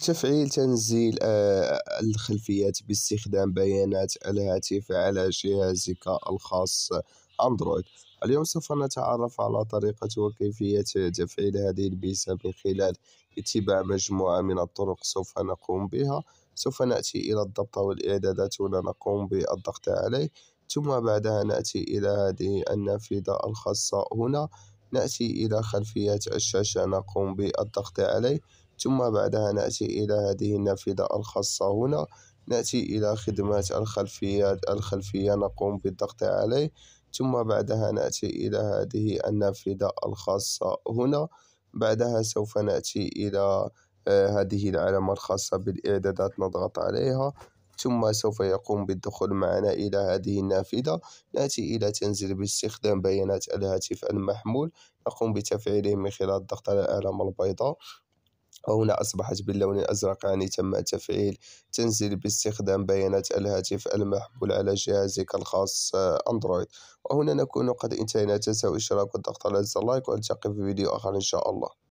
تفعيل تنزيل آه، الخلفيات باستخدام بيانات الهاتف على جهازك الخاص أندرويد اليوم سوف نتعرف على طريقة وكيفية تفعيل هذه البيسة من خلال اتباع مجموعة من الطرق سوف نقوم بها سوف نأتي إلى الضبط والإعدادات هنا نقوم بالضغط عليه ثم بعدها نأتي إلى هذه النافذة الخاصة هنا نأتي إلى خلفيات الشاشة نقوم بالضغط عليه ثم بعدها نأتي إلى هذه النافذة الخاصة هنا نأتي إلى خدمات الخلفيات الخلفية نقوم بالضغط عليه ثم بعدها نأتي إلى هذه النافذة الخاصة هنا بعدها سوف نأتي إلى آه، هذه العلامة الخاصة بالإعدادات نضغط عليها ثم سوف يقوم بالدخول معنا إلى هذه النافذة نأتي إلى تنزيل باستخدام بيانات الهاتف المحمول نقوم بتفعيله من خلال الضغط على العلامة البيضاء وهنا أصبحت باللون الأزرق يعني تم تفعيل تنزيل باستخدام بيانات الهاتف المحمول على جهازك الخاص آه، أندرويد وهنا نكون قد انتهينا تنسوا الاشتراك والضغط على زر لايك وألتقي في فيديو آخر إن شاء الله